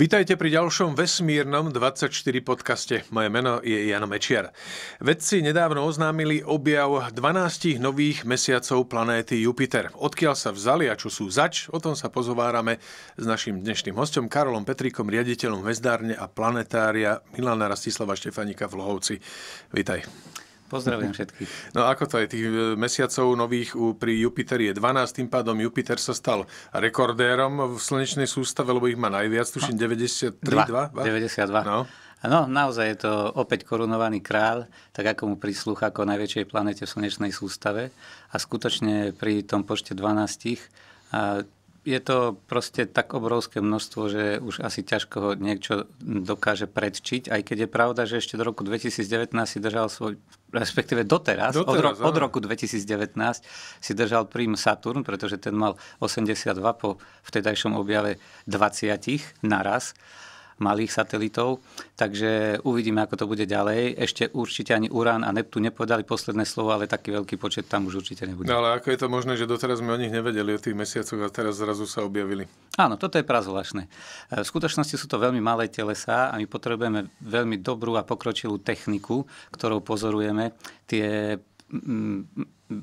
Vítajte pri ďalšom vesmírnom 24 podcaste. Moje meno je Jano Mečiar. Vedci nedávno oznámili objav 12 nových mesiacov planéty Jupiter. Odkiaľ sa vzali a čo sú zač, o tom sa pozovárame s našim dnešným hostom Karolom Petríkom, riaditeľom Vezdárne a planetária Milana Rastislava Štefanika v Lohovci. Vítaj. Pozdravím všetkých. No ako to je, tých e, mesiacov nových pri Jupiteri je 12, tým pádom Jupiter sa stal rekordérom v slnečnej sústave, lebo ich má najviac, tuším 93, 2, 2? 92. No. No, naozaj je to opäť korunovaný kráľ, tak ako mu prislúcha ako najväčšej planete v slnečnej sústave. A skutočne pri tom počte 12 je to proste tak obrovské množstvo, že už asi ťažko ho niečo dokáže predčiť, aj keď je pravda, že ešte do roku 2019 si držal svoj respektíve doteraz, doteraz od, ro- od roku 2019 si držal príjm Saturn, pretože ten mal 82 po vtedajšom objave 20 naraz malých satelitov, takže uvidíme, ako to bude ďalej. Ešte určite ani Urán a Neptu nepovedali posledné slovo, ale taký veľký počet tam už určite nebude. No, ale ako je to možné, že doteraz sme o nich nevedeli, o tých mesiacoch a teraz zrazu sa objavili? Áno, toto je prazvláštne. E, v skutočnosti sú to veľmi malé telesá a my potrebujeme veľmi dobrú a pokročilú techniku, ktorou pozorujeme tie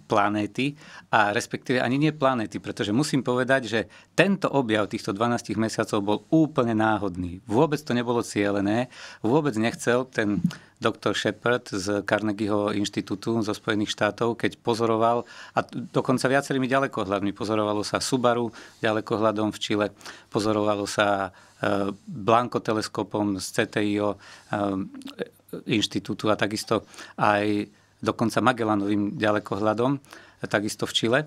planéty a respektíve ani nie planéty, pretože musím povedať, že tento objav týchto 12 mesiacov bol úplne náhodný. Vôbec to nebolo cielené, vôbec nechcel ten doktor Shepard z Carnegieho inštitútu zo Spojených štátov, keď pozoroval, a dokonca viacerými ďalekohľadmi, pozorovalo sa Subaru ďalekohľadom v Čile, pozorovalo sa e, Blanco teleskopom z CTIO e, inštitútu a takisto aj dokonca Magellanovým ďalekohľadom, takisto v Čile,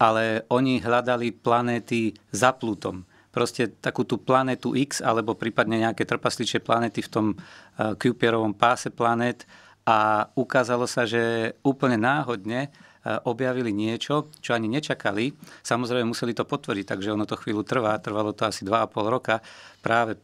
ale oni hľadali planéty za Plutom. Proste takú tú planetu X, alebo prípadne nejaké trpasličie planéty v tom eh, Kuiperovom páse planét a ukázalo sa, že úplne náhodne eh, objavili niečo, čo ani nečakali. Samozrejme museli to potvrdiť, takže ono to chvíľu trvá. Trvalo to asi 2,5 roka práve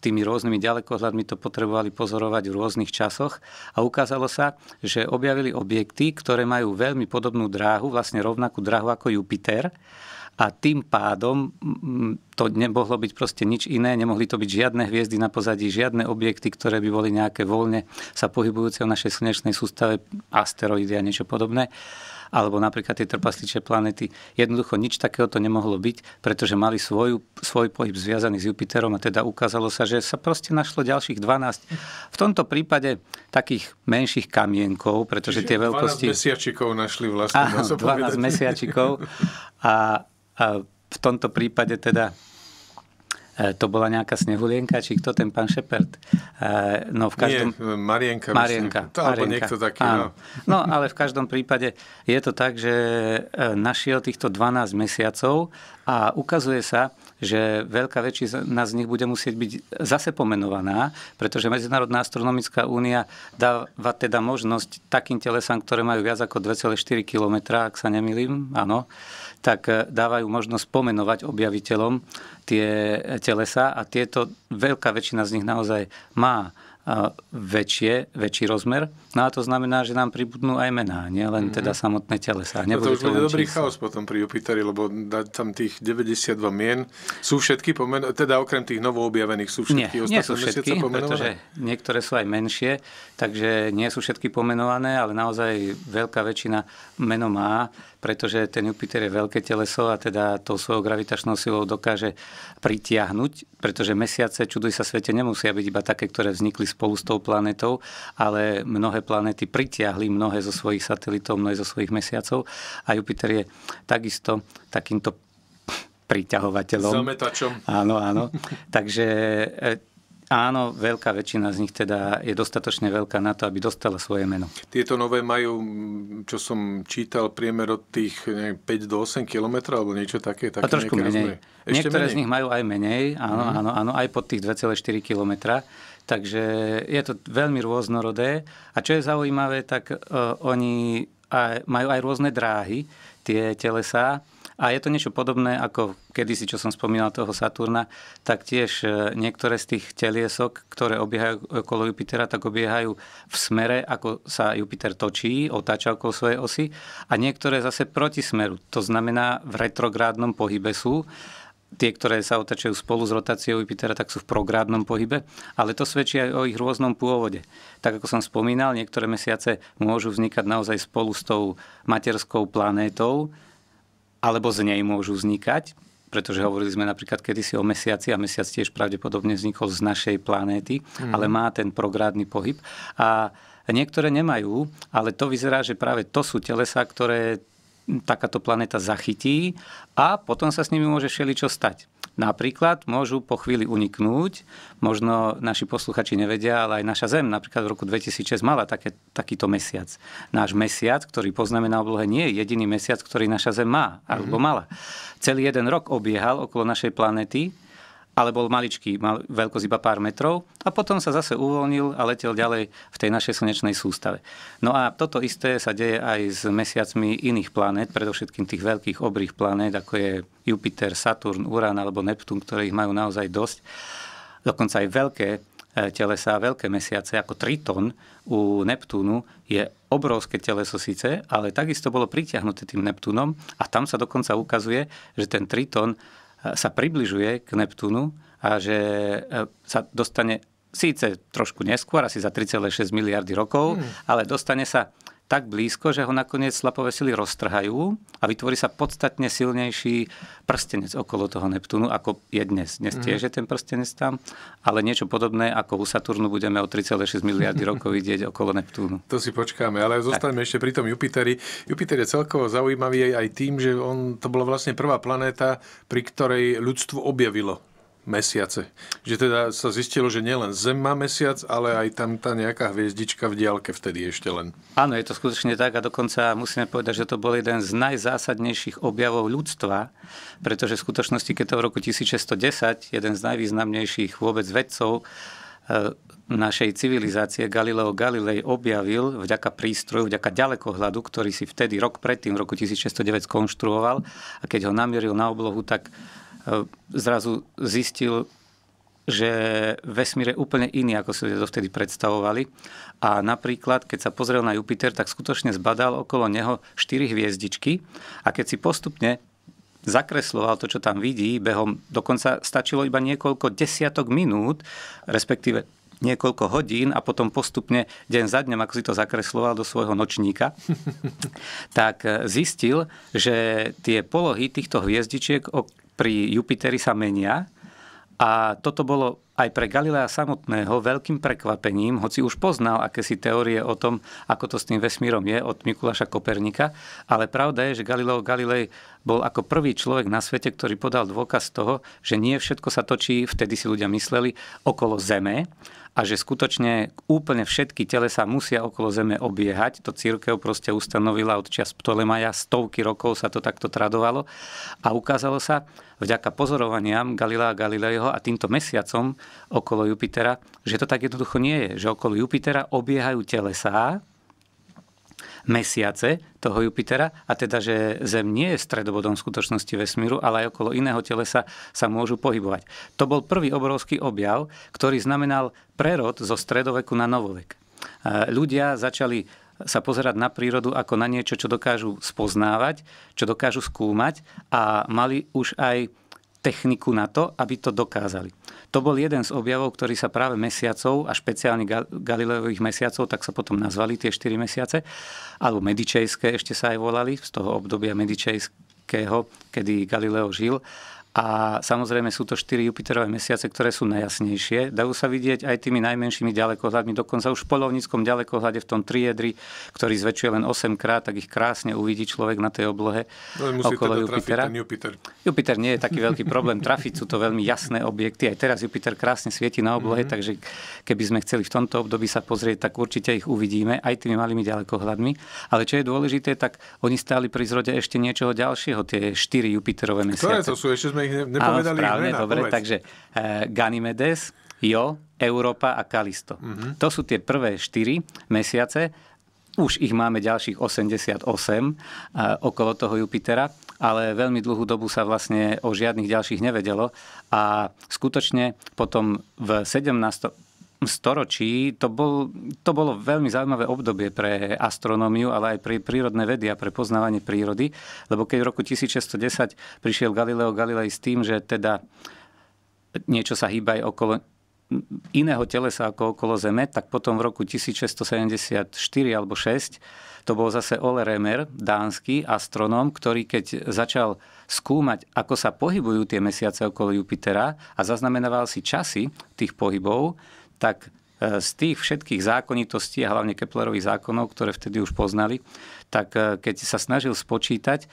tými rôznymi ďalekohľadmi to potrebovali pozorovať v rôznych časoch a ukázalo sa, že objavili objekty, ktoré majú veľmi podobnú dráhu, vlastne rovnakú dráhu ako Jupiter a tým pádom mm, to nemohlo byť proste nič iné, nemohli to byť žiadne hviezdy na pozadí, žiadne objekty, ktoré by boli nejaké voľne sa pohybujúce v našej slnečnej sústave, asteroidy a niečo podobné alebo napríklad tie trpasličie planety. Jednoducho nič takého to nemohlo byť, pretože mali svoju, svoj pohyb zviazaný s Jupiterom a teda ukázalo sa, že sa proste našlo ďalších 12. V tomto prípade takých menších kamienkov, pretože Čiže tie veľkosti... 12 mesiačikov našli vlastne. Áno, 12 mesiačikov a, a v tomto prípade teda E, to bola nejaká snehulienka, či kto ten pán Šepert? E, no, v každom... Nie, Marienka. Marienka. To, alebo Marienka. niekto taký. No. no, ale v každom prípade je to tak, že e, našiel týchto 12 mesiacov a ukazuje sa, že veľká väčšina z nich bude musieť byť zase pomenovaná, pretože Medzinárodná astronomická únia dáva teda možnosť takým telesám, ktoré majú viac ako 2,4 km, ak sa nemýlim, áno, tak e, dávajú možnosť pomenovať objaviteľom tie e, telesa a tieto, veľká väčšina z nich naozaj má e, väčšie, väčší rozmer. No a to znamená, že nám pribudnú aj mená, nie len mhm. teda samotné telesa. No to už bude dobrý čísla. chaos potom pri Jupiteri, lebo dať tam tých 92 mien. Sú všetky pomenované, teda okrem tých novoobjavených sú všetky nie, nie sú všetky, pretože niektoré sú aj menšie, takže nie sú všetky pomenované, ale naozaj veľká väčšina meno má pretože ten Jupiter je veľké teleso a teda tou svojou gravitačnou silou dokáže pritiahnuť, pretože mesiace, čuduj sa svete, nemusia byť iba také, ktoré vznikli spolu s tou planetou, ale mnohé planéty pritiahli mnohé zo svojich satelitov, mnohé zo svojich mesiacov a Jupiter je takisto takýmto priťahovateľom. Zometačom. Áno, áno. Takže e, Áno, veľká väčšina z nich teda je dostatočne veľká na to, aby dostala svoje meno. Tieto nové majú, čo som čítal, priemer od tých neviem, 5 do 8 km alebo niečo také. také a trošku menej. Ešte Niektoré menej. z nich majú aj menej, áno, mm. áno, áno, aj pod tých 2,4 km. Takže je to veľmi rôznorodé. A čo je zaujímavé, tak uh, oni aj, majú aj rôzne dráhy, tie telesá a je to niečo podobné ako kedysi, čo som spomínal toho Saturna, tak tiež e, niektoré z tých teliesok, ktoré obiehajú okolo Jupitera, tak obiehajú v smere, ako sa Jupiter točí, otáča okolo svojej osy a niektoré zase proti smeru. To znamená, v retrográdnom pohybe sú tie, ktoré sa otačajú spolu s rotáciou Jupitera, tak sú v prográdnom pohybe, ale to svedčí aj o ich rôznom pôvode. Tak ako som spomínal, niektoré mesiace môžu vznikať naozaj spolu s tou materskou planétou, alebo z nej môžu vznikať, pretože hovorili sme napríklad kedysi o mesiaci a mesiac tiež pravdepodobne vznikol z našej planéty, mm. ale má ten prográdny pohyb. A niektoré nemajú, ale to vyzerá, že práve to sú telesa, ktoré takáto planéta zachytí a potom sa s nimi môže všeličo stať. Napríklad môžu po chvíli uniknúť, možno naši posluchači nevedia, ale aj naša Zem napríklad v roku 2006 mala také, takýto mesiac. Náš mesiac, ktorý poznáme na oblohe, nie je jediný mesiac, ktorý naša Zem má, mhm. alebo mala. Celý jeden rok obiehal okolo našej planéty ale bol maličký, mal veľkosť iba pár metrov a potom sa zase uvoľnil a letel ďalej v tej našej slnečnej sústave. No a toto isté sa deje aj s mesiacmi iných planét, predovšetkým tých veľkých obrých planét, ako je Jupiter, Saturn, Uran alebo Neptún, ktoré ich majú naozaj dosť. Dokonca aj veľké e, telesa, veľké mesiace, ako Triton u Neptúnu, je obrovské teleso síce, ale takisto bolo pritiahnuté tým Neptúnom a tam sa dokonca ukazuje, že ten Triton sa približuje k Neptúnu a že e, sa dostane síce trošku neskôr, asi za 3,6 miliardy rokov, hmm. ale dostane sa tak blízko, že ho nakoniec slapové sily roztrhajú a vytvorí sa podstatne silnejší prstenec okolo toho Neptúnu, ako je dnes. Dnes mhm. tiež je ten prstenec tam, ale niečo podobné ako u Saturnu budeme o 3,6 miliardy rokov vidieť okolo Neptúnu. To si počkáme, ale zostaneme ešte pri tom Jupiteri. Jupiter je celkovo zaujímavý aj tým, že on to bola vlastne prvá planéta, pri ktorej ľudstvo objavilo mesiace. Že teda sa zistilo, že nielen Zem má mesiac, ale aj tam tá nejaká hviezdička v diálke vtedy ešte len. Áno, je to skutočne tak a dokonca musíme povedať, že to bol jeden z najzásadnejších objavov ľudstva, pretože v skutočnosti, keď to v roku 1610 jeden z najvýznamnejších vôbec vedcov e, našej civilizácie Galileo Galilei objavil vďaka prístroju, vďaka ďalekohľadu, ktorý si vtedy rok predtým, v roku 1609 skonštruoval a keď ho namieril na oblohu, tak E, zrazu zistil, že vesmír je úplne iný, ako si ľudia dovtedy predstavovali. A napríklad, keď sa pozrel na Jupiter, tak skutočne zbadal okolo neho 4 hviezdičky a keď si postupne zakresloval to, čo tam vidí, behom dokonca stačilo iba niekoľko desiatok minút, respektíve niekoľko hodín a potom postupne deň za dňom, ako si to zakresloval do svojho nočníka, tak e, zistil, že tie polohy týchto hviezdičiek, pri Jupiteri sa menia a toto bolo aj pre Galilea samotného veľkým prekvapením, hoci už poznal akési teórie o tom, ako to s tým vesmírom je od Mikuláša Kopernika, ale pravda je, že Galileo Galilei bol ako prvý človek na svete, ktorý podal dôkaz toho, že nie všetko sa točí, vtedy si ľudia mysleli, okolo Zeme, a že skutočne úplne všetky telesa musia okolo Zeme obiehať. To církev proste ustanovila od čias Ptolemaja, stovky rokov sa to takto tradovalo a ukázalo sa vďaka pozorovaniam Galilea Galileiho a týmto mesiacom okolo Jupitera, že to tak jednoducho nie je, že okolo Jupitera obiehajú telesá, mesiace toho Jupitera a teda, že Zem nie je stredobodom skutočnosti vesmíru, ale aj okolo iného telesa sa môžu pohybovať. To bol prvý obrovský objav, ktorý znamenal prerod zo stredoveku na novovek. E, ľudia začali sa pozerať na prírodu ako na niečo, čo dokážu spoznávať, čo dokážu skúmať a mali už aj techniku na to, aby to dokázali. To bol jeden z objavov, ktorý sa práve mesiacov a špeciálne Galileových mesiacov, tak sa potom nazvali tie 4 mesiace, alebo medičejské ešte sa aj volali, z toho obdobia medičejského, kedy Galileo žil a samozrejme sú to štyri Jupiterové mesiace, ktoré sú najjasnejšie. Dajú sa vidieť aj tými najmenšími ďalekohľadmi, dokonca už v polovníckom ďalekohľade v tom triedri, ktorý zväčšuje len 8 krát, tak ich krásne uvidí človek na tej oblohe no, okolo teda Jupitera. Ten Jupiter. Jupiter nie je taký veľký problém trafiť, sú to veľmi jasné objekty. Aj teraz Jupiter krásne svieti na oblohe, mm-hmm. takže keby sme chceli v tomto období sa pozrieť, tak určite ich uvidíme aj tými malými ďalekohľadmi. Ale čo je dôležité, tak oni stáli pri zrode ešte niečoho ďalšieho, tie štyri Jupiterové mesiace. Ktoré to sú? Ešte sme ich nepovedali. Áno, správne, dobre, povedz. takže uh, Ganymedes, Jo, Európa a Kalisto. Mm-hmm. To sú tie prvé štyri mesiace. Už ich máme ďalších 88 uh, eh, okolo toho Jupitera, ale veľmi dlhú dobu sa vlastne o žiadnych ďalších nevedelo. A skutočne potom v 17 storočí to, bol, to bolo veľmi zaujímavé obdobie pre astronómiu, ale aj pre prírodné vedy a pre poznávanie prírody, lebo keď v roku 1610 prišiel Galileo Galilei s tým, že teda niečo sa hýba aj okolo iného telesa ako okolo Zeme, tak potom v roku 1674 alebo 6 to bol zase Ole Remer, dánsky astronóm, ktorý keď začal skúmať, ako sa pohybujú tie mesiace okolo Jupitera a zaznamenával si časy tých pohybov, tak e, z tých všetkých zákonitostí, a hlavne Keplerových zákonov, ktoré vtedy už poznali, tak e, keď sa snažil spočítať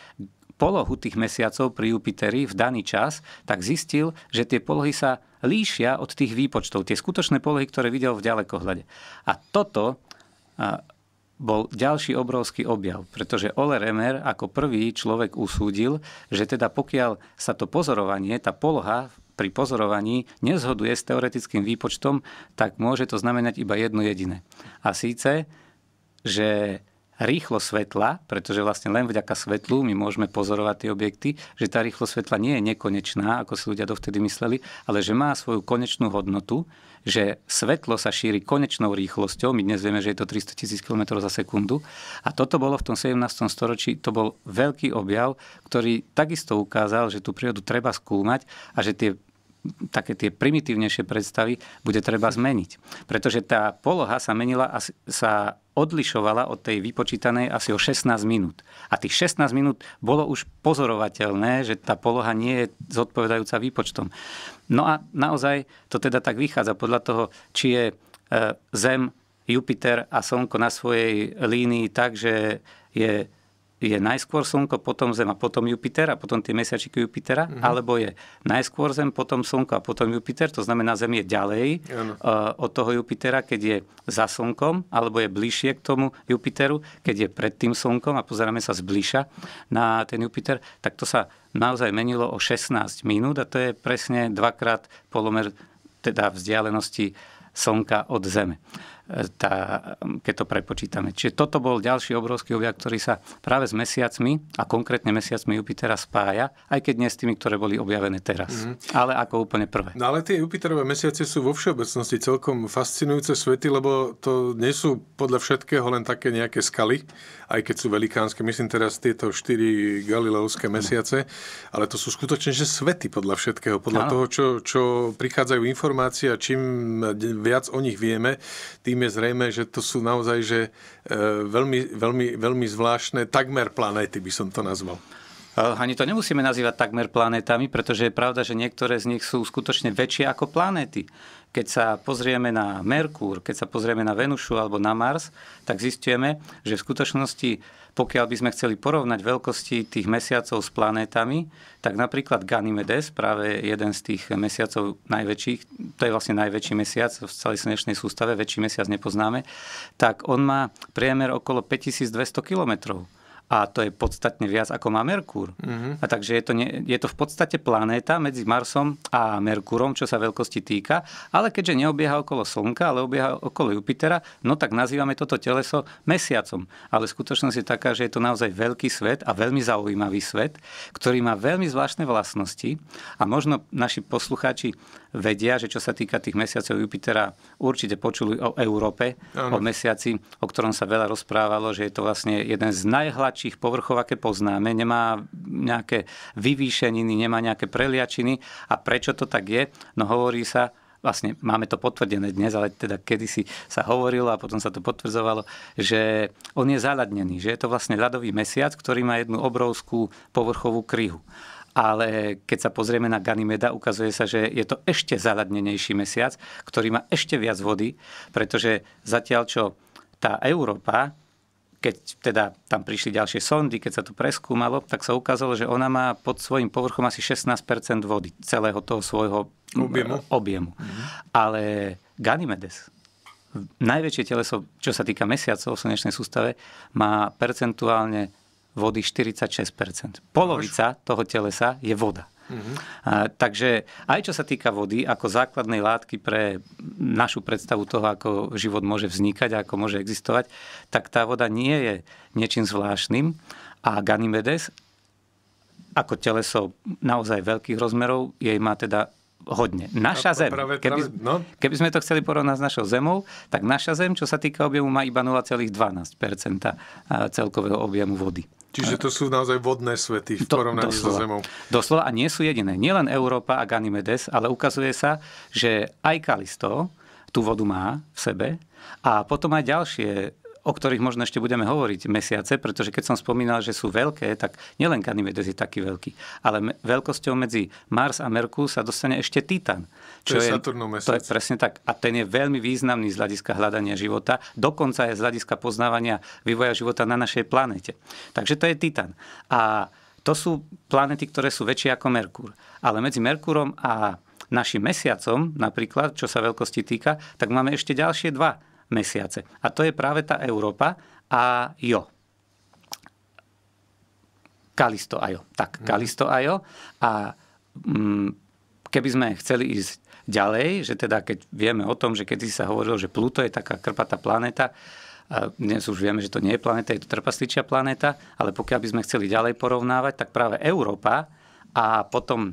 polohu tých mesiacov pri Jupiteri v daný čas, tak zistil, že tie polohy sa líšia od tých výpočtov, tie skutočné polohy, ktoré videl v ďalekohľade. A toto e, bol ďalší obrovský objav, pretože Ole Remer ako prvý človek usúdil, že teda pokiaľ sa to pozorovanie, tá poloha v pri pozorovaní nezhoduje s teoretickým výpočtom, tak môže to znamenať iba jedno jediné. A síce, že rýchlo svetla, pretože vlastne len vďaka svetlu my môžeme pozorovať tie objekty, že tá rýchlo svetla nie je nekonečná, ako si ľudia dovtedy mysleli, ale že má svoju konečnú hodnotu, že svetlo sa šíri konečnou rýchlosťou, my dnes vieme, že je to 300 tisíc km za sekundu, a toto bolo v tom 17. storočí, to bol veľký objav, ktorý takisto ukázal, že tú prírodu treba skúmať a že tie také tie primitívnejšie predstavy bude treba zmeniť. Pretože tá poloha sa menila a sa odlišovala od tej vypočítanej asi o 16 minút. A tých 16 minút bolo už pozorovateľné, že tá poloha nie je zodpovedajúca výpočtom. No a naozaj to teda tak vychádza podľa toho, či je e, Zem, Jupiter a Slnko na svojej línii tak, že je je najskôr Slnko, potom Zem a potom Jupiter a potom tie mesiačiky Jupitera, mm-hmm. alebo je najskôr Zem, potom Slnko a potom Jupiter, to znamená Zem je ďalej uh, od toho Jupitera, keď je za Slnkom, alebo je bližšie k tomu Jupiteru, keď je pred tým Slnkom a pozeráme sa zbliža na ten Jupiter, tak to sa naozaj menilo o 16 minút a to je presne dvakrát polomer teda vzdialenosti Slnka od Zeme tá, keď to prepočítame. Čiže toto bol ďalší obrovský objak, ktorý sa práve s mesiacmi a konkrétne mesiacmi Jupitera spája, aj keď nie s tými, ktoré boli objavené teraz. Mm. Ale ako úplne prvé. No ale tie Jupiterové mesiace sú vo všeobecnosti celkom fascinujúce svety, lebo to nie sú podľa všetkého len také nejaké skaly, aj keď sú velikánske. Myslím teraz tieto štyri galileovské mesiace, ale to sú skutočne že svety podľa všetkého, podľa ano. toho, čo, čo prichádzajú informácie a čím viac o nich vieme, tým tým je zrejme, že to sú naozaj že e, veľmi, veľmi, veľmi zvláštne, takmer planéty by som to nazval. Eh, Ani to nemusíme nazývať takmer planetami, pretože je pravda, že niektoré z nich sú skutočne väčšie ako planéty. Keď sa pozrieme na Merkúr, keď sa pozrieme na Venušu alebo na Mars, tak zistujeme, že v skutočnosti, pokiaľ by sme chceli porovnať veľkosti tých mesiacov s planétami, tak napríklad Ganymedes, práve jeden z tých mesiacov najväčších, to je vlastne najväčší mesiac v celej slnečnej sústave, väčší mesiac nepoznáme, tak on má priemer okolo 5200 kilometrov a to je podstatne viac ako má Merkúr. Mm-hmm. A takže je to, ne, je to v podstate planéta medzi Marsom a Merkúrom, čo sa veľkosti týka, ale keďže neobieha okolo Slnka, ale obieha okolo Jupitera, no tak nazývame toto teleso mesiacom. Ale skutočnosť je taká, že je to naozaj veľký svet a veľmi zaujímavý svet, ktorý má veľmi zvláštne vlastnosti a možno naši poslucháči vedia, že čo sa týka tých mesiacov Jupitera, určite počuli o Európe, ano. o mesiaci, o ktorom sa veľa rozprávalo, že je to vlastne jeden z najhladších povrchov, aké poznáme. Nemá nejaké vyvýšeniny, nemá nejaké preliačiny. A prečo to tak je? No hovorí sa, vlastne máme to potvrdené dnes, ale teda kedysi sa hovorilo a potom sa to potvrdzovalo, že on je zaladnený, že je to vlastne ľadový mesiac, ktorý má jednu obrovskú povrchovú kryhu ale keď sa pozrieme na Ganymeda, ukazuje sa, že je to ešte zaladnenejší mesiac, ktorý má ešte viac vody, pretože zatiaľ čo tá Európa, keď teda tam prišli ďalšie sondy, keď sa to preskúmalo, tak sa ukázalo, že ona má pod svojim povrchom asi 16% vody celého toho svojho eh, objemu. objemu. Mhm. Ale Ganymedes, najväčšie teleso, čo sa týka mesiacov v slnečnej sústave, má percentuálne vody 46%. Polovica toho telesa je voda. Uh-huh. A, takže aj čo sa týka vody ako základnej látky pre našu predstavu toho, ako život môže vznikať a ako môže existovať, tak tá voda nie je niečím zvláštnym. A Ganymedes ako teleso naozaj veľkých rozmerov, jej má teda hodne. Naša Zem, keby, no. keby sme to chceli porovnať s našou Zemou, tak naša Zem, čo sa týka objemu, má iba 0,12 celkového objemu vody. Čiže to sú naozaj vodné svety v porovnaní so Zemou. Doslova a nie sú jediné. Nielen Európa a Ganymedes, ale ukazuje sa, že aj Kalisto tú vodu má v sebe a potom aj ďalšie o ktorých možno ešte budeme hovoriť mesiace, pretože keď som spomínal, že sú veľké, tak nielen Ganymedes je taký veľký, ale veľkosťou medzi Mars a Merkúr sa dostane ešte Titan. Čo to je, Saturnov mesiac. To je presne tak. A ten je veľmi významný z hľadiska hľadania života, dokonca je z hľadiska poznávania vývoja života na našej planete. Takže to je Titan. A to sú planety, ktoré sú väčšie ako Merkúr. Ale medzi Merkúrom a našim mesiacom, napríklad, čo sa veľkosti týka, tak máme ešte ďalšie dva mesiace. A to je práve tá Európa a jo. Kalisto jo. Tak, mhm. Kalisto jo. A mm, keby sme chceli ísť ďalej, že teda keď vieme o tom, že si sa hovorilo, že Pluto je taká krpatá planéta, a dnes už vieme, že to nie je planéta, je to trpasličia planéta, ale pokiaľ by sme chceli ďalej porovnávať, tak práve Európa a potom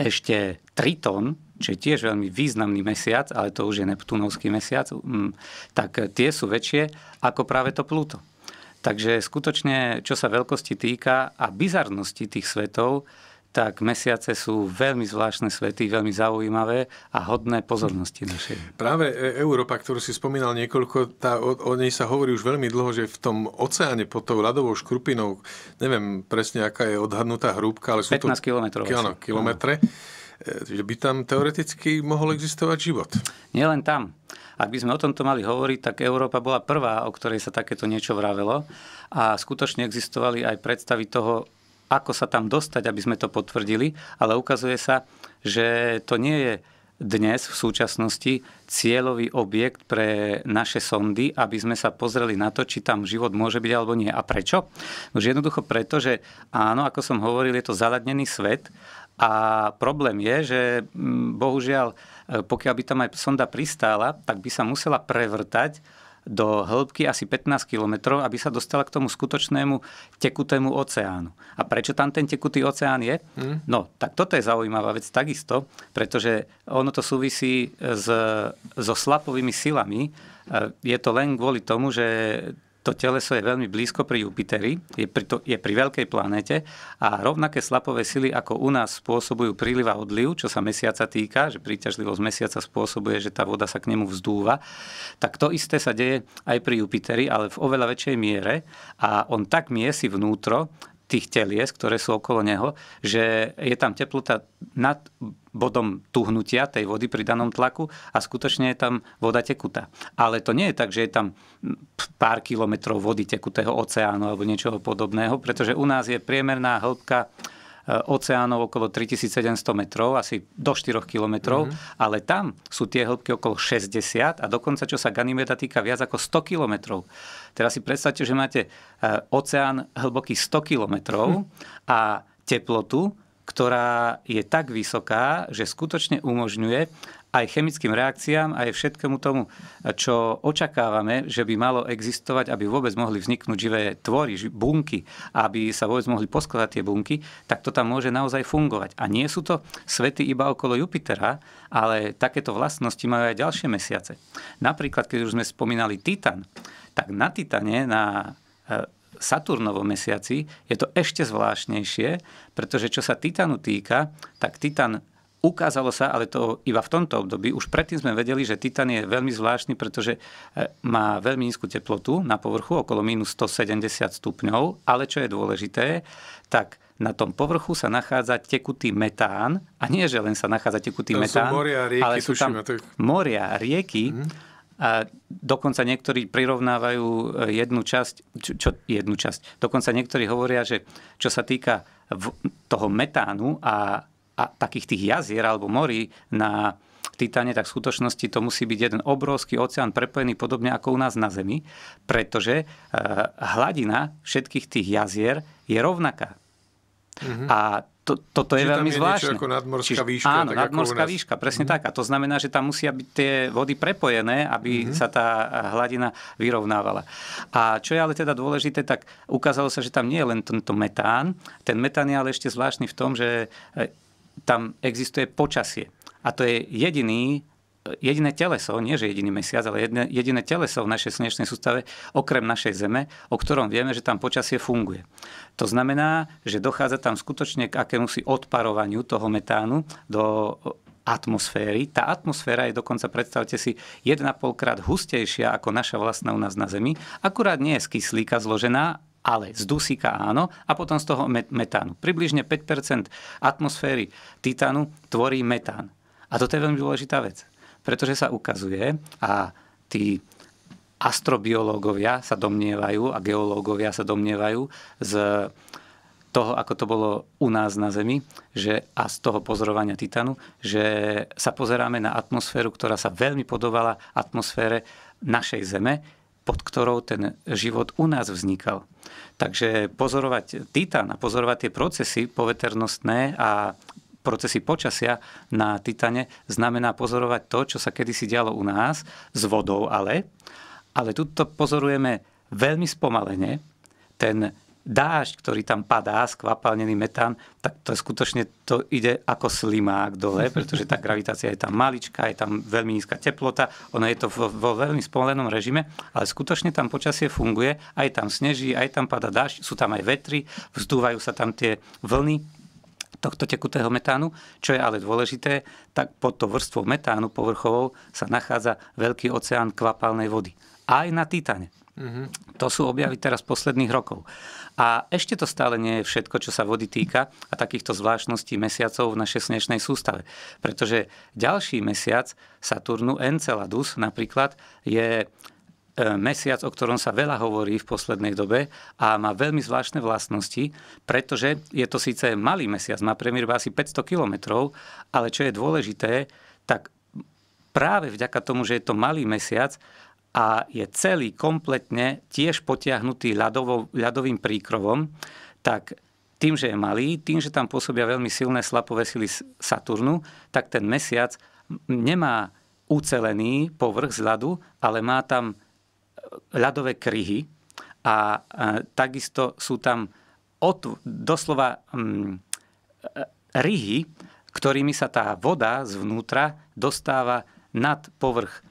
ešte Triton, čo je tiež veľmi významný mesiac, ale to už je Neptúnovský mesiac, mm, tak tie sú väčšie ako práve to Pluto. Takže skutočne, čo sa veľkosti týka a bizarnosti tých svetov, tak mesiace sú veľmi zvláštne svety, veľmi zaujímavé a hodné pozornosti našej. Práve e- Európa, ktorú si spomínal niekoľko, tá, o, o nej sa hovorí už veľmi dlho, že v tom oceáne pod tou ľadovou škrupinou, neviem presne, aká je odhadnutá hrúbka, ale sú 15 to... 15 kilometrov. Áno, kilometre. Ano. E, že by tam teoreticky mohol existovať život. Nielen tam. Ak by sme o tomto mali hovoriť, tak Európa bola prvá, o ktorej sa takéto niečo vravelo a skutočne existovali aj predstavy toho, ako sa tam dostať, aby sme to potvrdili, ale ukazuje sa, že to nie je dnes v súčasnosti cieľový objekt pre naše sondy, aby sme sa pozreli na to, či tam život môže byť alebo nie. A prečo? Už jednoducho preto, že áno, ako som hovoril, je to zaladnený svet a problém je, že mm, bohužiaľ, e, pokiaľ by tam aj sonda pristála, tak by sa musela prevrtať do hĺbky asi 15 km, aby sa dostala k tomu skutočnému tekutému oceánu. A prečo tam ten tekutý oceán je? Hmm. No, tak toto je zaujímavá vec takisto, pretože ono to súvisí s, so slapovými silami. E, je to len kvôli tomu, že to teleso je veľmi blízko pri Jupiteri, je pri, to, je pri veľkej planéte a rovnaké slapové sily ako u nás spôsobujú príliv a odliv, čo sa mesiaca týka, že príťažlivosť mesiaca spôsobuje, že tá voda sa k nemu vzdúva, tak to isté sa deje aj pri Jupiteri, ale v oveľa väčšej miere a on tak miesi vnútro, tých telies, ktoré sú okolo neho, že je tam teplota nad bodom tuhnutia tej vody pri danom tlaku a skutočne je tam voda tekutá. Ale to nie je tak, že je tam pár kilometrov vody tekutého oceánu alebo niečoho podobného, pretože u nás je priemerná hĺbka e, oceánov okolo 3700 metrov, asi do 4 kilometrov, mm-hmm. ale tam sú tie hĺbky okolo 60 a dokonca, čo sa Ganymeda týka, viac ako 100 kilometrov. Teraz si predstavte, že máte e, oceán hlboký 100 kilometrov hm. a teplotu, ktorá je tak vysoká, že skutočne umožňuje, aj chemickým reakciám, aj všetkému tomu, čo očakávame, že by malo existovať, aby vôbec mohli vzniknúť živé tvory, bunky, aby sa vôbec mohli poskladať tie bunky, tak to tam môže naozaj fungovať. A nie sú to svety iba okolo Jupitera, ale takéto vlastnosti majú aj ďalšie mesiace. Napríklad, keď už sme spomínali Titan, tak na Titane, na e, Saturnovom mesiaci je to ešte zvláštnejšie, pretože čo sa Titanu týka, tak Titan Ukázalo sa, ale to iba v tomto období, už predtým sme vedeli, že Titan je veľmi zvláštny, pretože e, má veľmi nízku teplotu na povrchu, okolo minus 170 stupňov, ale čo je dôležité, tak na tom povrchu sa nachádza tekutý metán. A nie, že len sa nachádza tekutý tam metán, sú moria, rieky, ale sú tam tuším, tak... moria, rieky. Mm-hmm. A dokonca niektorí prirovnávajú e, jednu časť, čo, čo, jednu časť, dokonca niektorí hovoria, že čo sa týka v, toho metánu a a takých tých jazier alebo morí na Titane, tak v skutočnosti to musí byť jeden obrovský oceán prepojený podobne ako u nás na Zemi, pretože e, hladina všetkých tých jazier je rovnaká. Mm-hmm. A to, toto Čiže je veľmi je zvláštne. Ako nadmorská Čiže, výška. Áno, tak nadmorská ako výška, presne mm-hmm. tak. A to znamená, že tam musia byť tie vody prepojené, aby mm-hmm. sa tá e, hladina vyrovnávala. A čo je ale teda dôležité, tak ukázalo sa, že tam nie je len tento metán. Ten metán je ale ešte zvláštny v tom, že e, tam existuje počasie. A to je jediný jediné teleso, nie že jediný mesiac, ale jedine, jediné teleso v našej slnečnej sústave, okrem našej Zeme, o ktorom vieme, že tam počasie funguje. To znamená, že dochádza tam skutočne k akémusi odparovaniu toho metánu do atmosféry. Tá atmosféra je dokonca, predstavte si, 1,5 krát hustejšia ako naša vlastná u nás na Zemi. Akurát nie je z kyslíka zložená, ale z dusíka áno, a potom z toho metánu. Približne 5 atmosféry titánu tvorí metán. A toto je veľmi dôležitá vec, pretože sa ukazuje a tí astrobiológovia sa domnievajú a geológovia sa domnievajú z toho, ako to bolo u nás na Zemi že, a z toho pozorovania Titanu, že sa pozeráme na atmosféru, ktorá sa veľmi podobala atmosfére našej Zeme, pod ktorou ten život u nás vznikal. Takže pozorovať Titán a pozorovať tie procesy poveternostné a procesy počasia na Titane znamená pozorovať to, čo sa kedysi dialo u nás, s vodou ale. Ale tu pozorujeme veľmi spomalene. Ten dážď, ktorý tam padá, skvapalnený metán, tak to skutočne to ide ako slimák dole, pretože tá gravitácia je tam maličká, je tam veľmi nízka teplota, ono je to vo, vo veľmi spomalenom režime, ale skutočne tam počasie funguje, aj tam sneží, aj tam padá dážď, sú tam aj vetry, vzdúvajú sa tam tie vlny tohto tekutého metánu. Čo je ale dôležité, tak pod to vrstvou metánu povrchovou sa nachádza veľký oceán kvapalnej vody. Aj na Titane. Mm-hmm. To sú objavy teraz posledných rokov. A ešte to stále nie je všetko, čo sa vody týka a takýchto zvláštností mesiacov v našej slnečnej sústave. Pretože ďalší mesiac Saturnu Enceladus napríklad je e, mesiac, o ktorom sa veľa hovorí v poslednej dobe a má veľmi zvláštne vlastnosti, pretože je to síce malý mesiac, má premiér asi 500 kilometrov, ale čo je dôležité, tak práve vďaka tomu, že je to malý mesiac, a je celý kompletne tiež potiahnutý ľadovo, ľadovým príkrovom, tak tým, že je malý, tým, že tam pôsobia veľmi silné slapové sily Saturnu, tak ten mesiac nemá ucelený povrch z ľadu, ale má tam e, ľadové kryhy a e, takisto sú tam od, doslova mm, e, ryhy, ktorými sa tá voda zvnútra dostáva nad povrch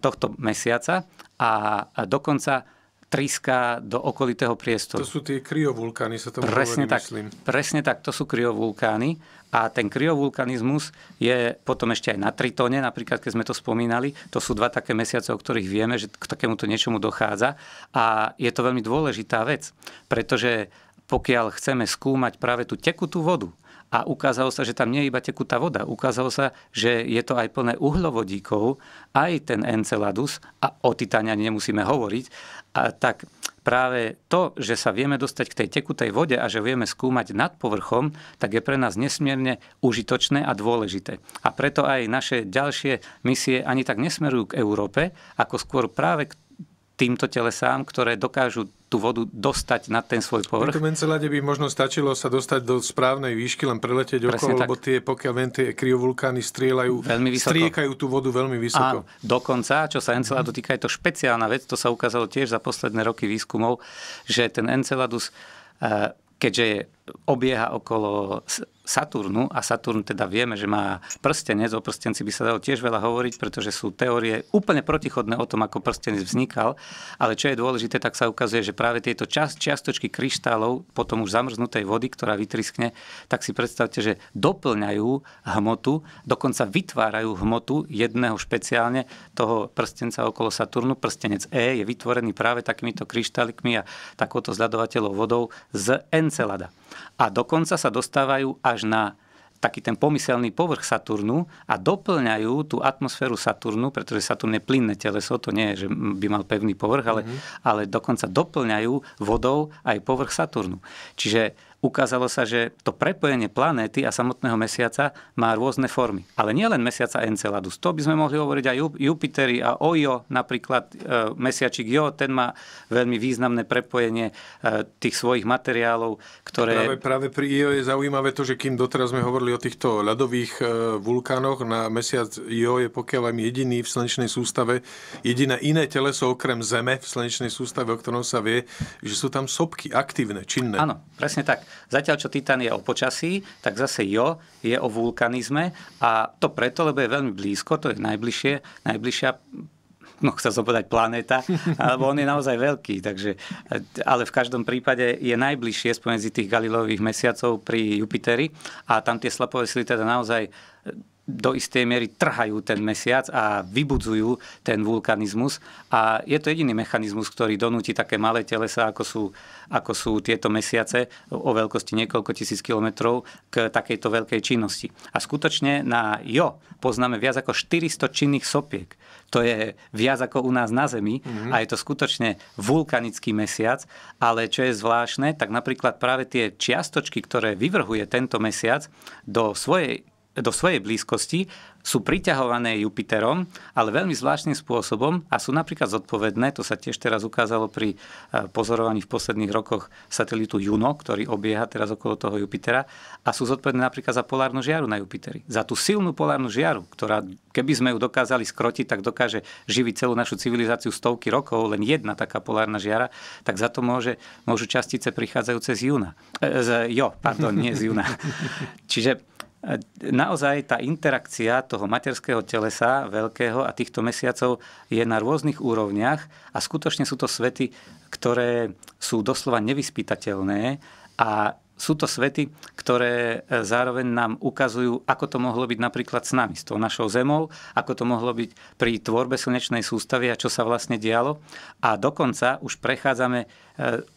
tohto mesiaca a dokonca tryská do okolitého priestoru. To sú tie kryovulkány, sa tomu presne tak, myslím. Presne tak, to sú kryovulkány. A ten kryovulkanizmus je potom ešte aj na Tritone, napríklad keď sme to spomínali. To sú dva také mesiace, o ktorých vieme, že k takémuto niečomu dochádza. A je to veľmi dôležitá vec, pretože pokiaľ chceme skúmať práve tú tekutú vodu, a ukázalo sa, že tam nie je iba tekutá voda. Ukázalo sa, že je to aj plné uhlovodíkov, aj ten Enceladus a o titáne nemusíme hovoriť. A tak práve to, že sa vieme dostať k tej tekutej vode a že vieme skúmať nad povrchom, tak je pre nás nesmierne užitočné a dôležité. A preto aj naše ďalšie misie ani tak nesmerujú k Európe, ako skôr práve k týmto telesám, ktoré dokážu tú vodu dostať na ten svoj povrch. V Encelade by možno stačilo sa dostať do správnej výšky, len preletieť Presne okolo, tak. lebo tie, pokiaľ viem, tie kryovulkány strieľajú, veľmi striekajú tú vodu veľmi vysoko. A dokonca, čo sa Enceladu týka, je to špeciálna vec, to sa ukázalo tiež za posledné roky výskumov, že ten Enceladus, eh, keďže je, obieha okolo Saturnu a Saturn teda vieme, že má prstenec, o prstenci by sa dalo tiež veľa hovoriť, pretože sú teórie úplne protichodné o tom, ako prstenec vznikal, ale čo je dôležité, tak sa ukazuje, že práve tieto čas, čiastočky kryštálov, potom už zamrznutej vody, ktorá vytriskne, tak si predstavte, že doplňajú hmotu, dokonca vytvárajú hmotu jedného špeciálne toho prstenca okolo Saturnu. Prstenec E je vytvorený práve takýmito kryštálikmi a takouto zľadovateľou vodou z Encelada. A dokonca sa dostávajú až až na taký ten pomyselný povrch Saturnu a doplňajú tú atmosféru Saturnu, pretože Saturn je plynné teleso, to nie je, že by mal pevný povrch, ale, mm-hmm. ale dokonca doplňajú vodou aj povrch Saturnu. Čiže ukázalo sa, že to prepojenie planéty a samotného mesiaca má rôzne formy. Ale nie len mesiaca Enceladus. To by sme mohli hovoriť aj Jupiteri a Ojo, napríklad e, mesiačik Jo, ten má veľmi významné prepojenie e, tých svojich materiálov, ktoré... Práve, práve pri Io je zaujímavé to, že kým doteraz sme hovorili o týchto ľadových e, vulkánoch, na mesiac Io je pokiaľ aj jediný v slnečnej sústave, jediné iné teleso okrem Zeme v slnečnej sústave, o ktorom sa vie, že sú tam sopky aktívne, činné. Áno, presne tak. Zatiaľ, čo Titan je o počasí, tak zase Jo je o vulkanizme a to preto, lebo je veľmi blízko, to je najbližšie, najbližšia no chcel som povedať planéta, alebo on je naozaj veľký, takže, ale v každom prípade je najbližšie spomedzi tých Galileových mesiacov pri Jupiteri a tam tie slapové sily teda naozaj do istej miery trhajú ten mesiac a vybudzujú ten vulkanizmus. A je to jediný mechanizmus, ktorý donúti také malé telesa, ako sú, ako sú tieto mesiace o veľkosti niekoľko tisíc kilometrov k takejto veľkej činnosti. A skutočne na Jo poznáme viac ako 400 činných sopiek. To je viac ako u nás na Zemi mm-hmm. a je to skutočne vulkanický mesiac, ale čo je zvláštne, tak napríklad práve tie čiastočky, ktoré vyvrhuje tento mesiac do svojej do svojej blízkosti, sú priťahované Jupiterom, ale veľmi zvláštnym spôsobom a sú napríklad zodpovedné, to sa tiež teraz ukázalo pri e, pozorovaní v posledných rokoch satelitu Juno, ktorý obieha teraz okolo toho Jupitera a sú zodpovedné napríklad za polárnu žiaru na Jupiteri. Za tú silnú polárnu žiaru, ktorá keby sme ju dokázali skrotiť, tak dokáže živiť celú našu civilizáciu stovky rokov, len jedna taká polárna žiara, tak za to môže, môžu častice prichádzajúce z Juna. E, z, jo, pardon, nie z Juna. Čiže naozaj tá interakcia toho materského telesa veľkého a týchto mesiacov je na rôznych úrovniach a skutočne sú to svety, ktoré sú doslova nevyspytateľné a sú to svety, ktoré e, zároveň nám ukazujú, ako to mohlo byť napríklad s nami, s tou našou Zemou, ako to mohlo byť pri tvorbe slnečnej sústavy a čo sa vlastne dialo. A dokonca už prechádzame e,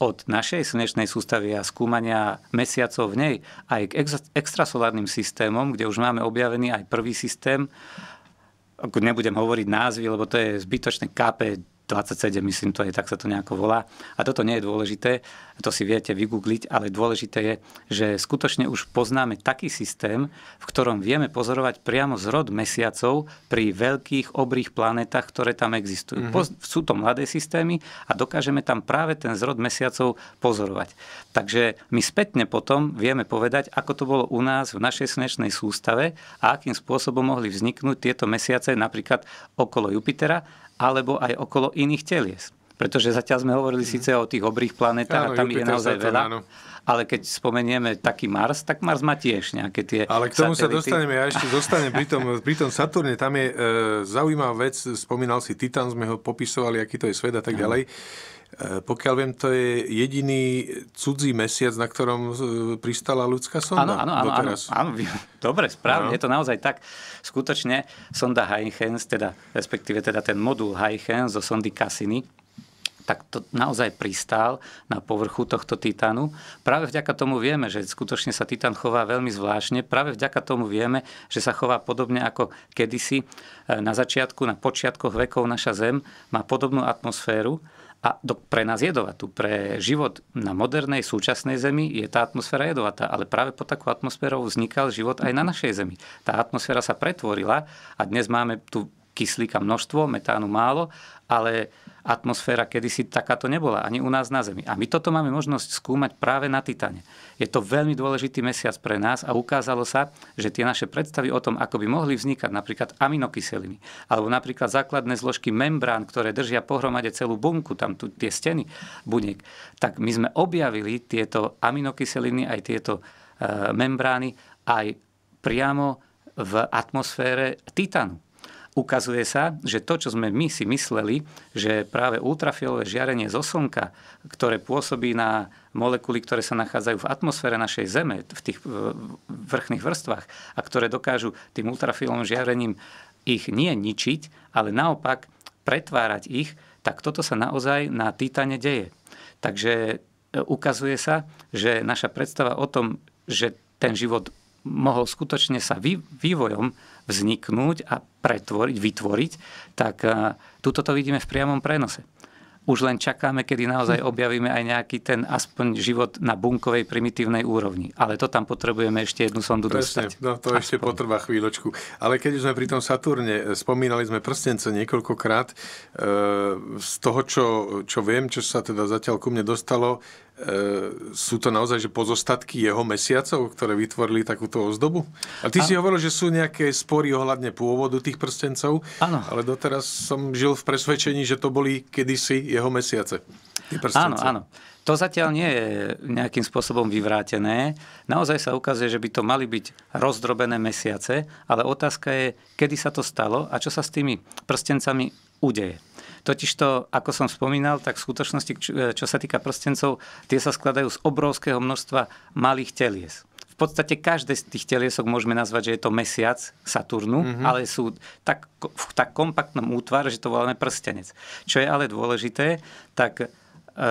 od našej slnečnej sústavy a skúmania mesiacov v nej aj k extrasolárnym systémom, kde už máme objavený aj prvý systém, nebudem hovoriť názvy, lebo to je zbytočné KP 27, myslím to je, tak sa to nejako volá. A toto nie je dôležité, to si viete vygoogliť, ale dôležité je, že skutočne už poznáme taký systém, v ktorom vieme pozorovať priamo zrod mesiacov pri veľkých, obrých planetách, ktoré tam existujú. Mm-hmm. Sú to mladé systémy a dokážeme tam práve ten zrod mesiacov pozorovať. Takže my spätne potom vieme povedať, ako to bolo u nás v našej slnečnej sústave a akým spôsobom mohli vzniknúť tieto mesiace napríklad okolo Jupitera alebo aj okolo iných telies. Pretože zatiaľ sme hovorili síce o tých obrých planetách áno, a tam Jupiter, je naozaj veľa. Áno. Ale keď spomenieme taký Mars, tak Mars má tiež nejaké tie Ale k tomu satelity. sa dostaneme, ja ešte zostanem pri tom, pri tom Saturne. Tam je e, zaujímavá vec, spomínal si Titan, sme ho popisovali, aký to je svet a tak ďalej. Mm-hmm. Pokiaľ viem, to je jediný cudzí mesiac, na ktorom e, pristala ľudská sonda. Áno, áno, áno, áno, dobre, správne, áno. je to naozaj tak. Skutočne sonda Huygens, teda, respektíve teda ten modul Huygens zo sondy Cassini, tak to naozaj pristál na povrchu tohto Titánu. Práve vďaka tomu vieme, že skutočne sa Titán chová veľmi zvláštne. Práve vďaka tomu vieme, že sa chová podobne ako kedysi e, na začiatku, na počiatkoch vekov naša Zem má podobnú atmosféru a do, pre nás jedovatú, pre život na modernej, súčasnej Zemi je tá atmosféra jedovatá, ale práve pod takou atmosférou vznikal život aj na našej Zemi. Tá atmosféra sa pretvorila a dnes máme tu kyslíka množstvo, metánu málo, ale atmosféra kedysi takáto nebola, ani u nás na Zemi. A my toto máme možnosť skúmať práve na Titane. Je to veľmi dôležitý mesiac pre nás a ukázalo sa, že tie naše predstavy o tom, ako by mohli vznikať napríklad aminokyseliny, alebo napríklad základné zložky membrán, ktoré držia pohromade celú bunku, tam tu tie steny buniek, tak my sme objavili tieto aminokyseliny, aj tieto e, membrány, aj priamo v atmosfére Titanu. Ukazuje sa, že to, čo sme my si mysleli, že práve ultrafialové žiarenie zo Slnka, ktoré pôsobí na molekuly, ktoré sa nachádzajú v atmosfére našej Zeme, v tých vrchných vrstvách, a ktoré dokážu tým ultrafialovým žiarením ich nie ničiť, ale naopak pretvárať ich, tak toto sa naozaj na Titane deje. Takže e, ukazuje sa, že naša predstava o tom, že ten život mohol skutočne sa vývojom vzniknúť a pretvoriť, vytvoriť, tak e, túto to vidíme v priamom prenose. Už len čakáme, kedy naozaj hm. objavíme aj nejaký ten aspoň život na bunkovej primitívnej úrovni. Ale to tam potrebujeme ešte jednu sondu Presne, dostať. No to aspoň. ešte potrvá chvíľočku. Ale keď už sme pri tom Saturne, e, spomínali sme prstence niekoľkokrát. E, z toho, čo, čo viem, čo sa teda zatiaľ ku mne dostalo, E, sú to naozaj že pozostatky jeho mesiacov, ktoré vytvorili takúto ozdobu? A ty a... si hovoril, že sú nejaké spory ohľadne pôvodu tých prstencov, ano. ale doteraz som žil v presvedčení, že to boli kedysi jeho mesiace. Áno, áno. To zatiaľ nie je nejakým spôsobom vyvrátené. Naozaj sa ukazuje, že by to mali byť rozdrobené mesiace, ale otázka je, kedy sa to stalo a čo sa s tými prstencami udeje. Totižto, ako som spomínal, tak v skutočnosti, e, čo sa týka prstencov, tie sa skladajú z obrovského množstva malých telies. V podstate každé z tých teliesok môžeme nazvať, že je to mesiac Saturnu, mm-hmm. ale sú tak, v tak kompaktnom útvare, že to voláme prstenec. Čo je ale dôležité, tak e,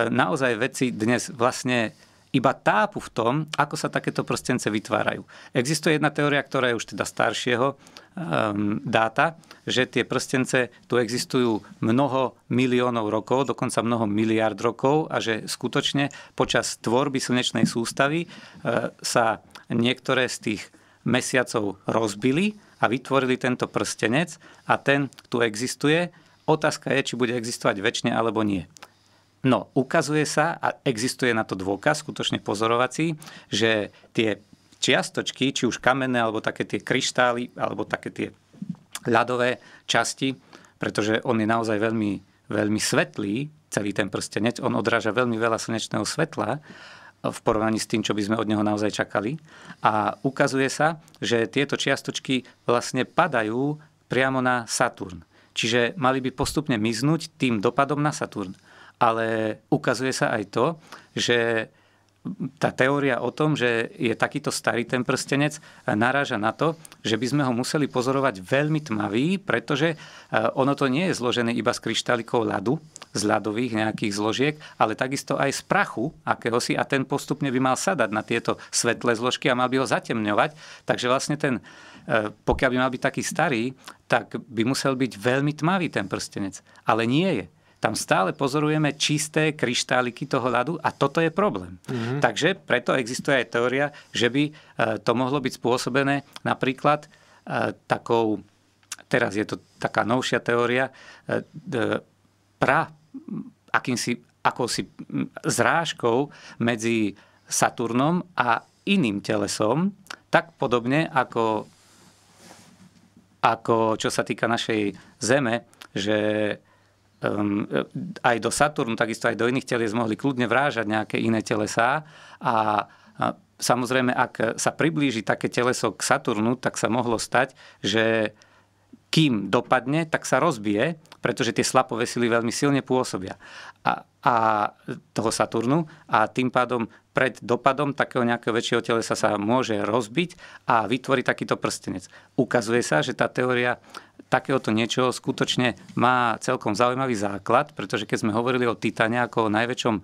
naozaj veci dnes vlastne iba tápu v tom, ako sa takéto prstence vytvárajú. Existuje jedna teória, ktorá je už teda staršieho Um, dáta, že tie prstence tu existujú mnoho miliónov rokov, dokonca mnoho miliard rokov a že skutočne počas tvorby slnečnej sústavy uh, sa niektoré z tých mesiacov rozbili a vytvorili tento prstenec a ten tu existuje. Otázka je, či bude existovať väčšine alebo nie. No, ukazuje sa, a existuje na to dôkaz, skutočne pozorovací, že tie čiastočky, či už kamenné, alebo také tie kryštály, alebo také tie ľadové časti, pretože on je naozaj veľmi, veľmi svetlý, celý ten prstenec. On odráža veľmi veľa slnečného svetla v porovnaní s tým, čo by sme od neho naozaj čakali. A ukazuje sa, že tieto čiastočky vlastne padajú priamo na Saturn. Čiže mali by postupne miznúť tým dopadom na Saturn. Ale ukazuje sa aj to, že tá teória o tom, že je takýto starý ten prstenec, naráža na to, že by sme ho museli pozorovať veľmi tmavý, pretože e, ono to nie je zložené iba z kryštálikov ľadu, z ľadových nejakých zložiek, ale takisto aj z prachu akéhosi a ten postupne by mal sadať na tieto svetlé zložky a mal by ho zatemňovať. Takže vlastne ten, e, pokiaľ by mal byť taký starý, tak by musel byť veľmi tmavý ten prstenec. Ale nie je tam stále pozorujeme čisté kryštáliky toho ľadu a toto je problém. Mm-hmm. Takže preto existuje aj teória, že by e, to mohlo byť spôsobené napríklad e, takou, teraz je to taká novšia teória, e, pra akýmsi, akousi zrážkou medzi Saturnom a iným telesom, tak podobne ako, ako čo sa týka našej Zeme, že Ehm, e, aj do Saturnu, takisto aj do iných telies mohli kľudne vrážať nejaké iné telesá a samozrejme, ak sa priblíži také teleso k Saturnu, tak sa mohlo stať, že kým dopadne, tak sa rozbije, pretože tie slapové sily veľmi silne pôsobia a, a toho Saturnu a tým pádom pred dopadom takého nejakého väčšieho telesa sa môže rozbiť a vytvorí takýto prstenec. Ukazuje sa, že tá teória takéhoto niečoho skutočne má celkom zaujímavý základ, pretože keď sme hovorili o Titane ako o najväčšom